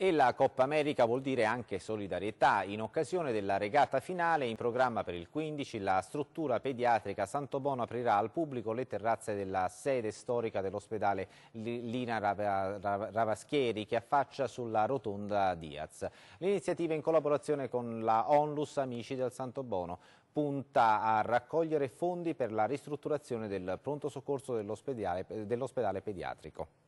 E la Coppa America vuol dire anche solidarietà. In occasione della regata finale, in programma per il 15, la struttura pediatrica Santo Bono aprirà al pubblico le terrazze della sede storica dell'ospedale Lina Ravaschieri che affaccia sulla rotonda Diaz. L'iniziativa in collaborazione con la Onlus Amici del Santo Bono punta a raccogliere fondi per la ristrutturazione del pronto soccorso dell'ospedale dell pediatrico.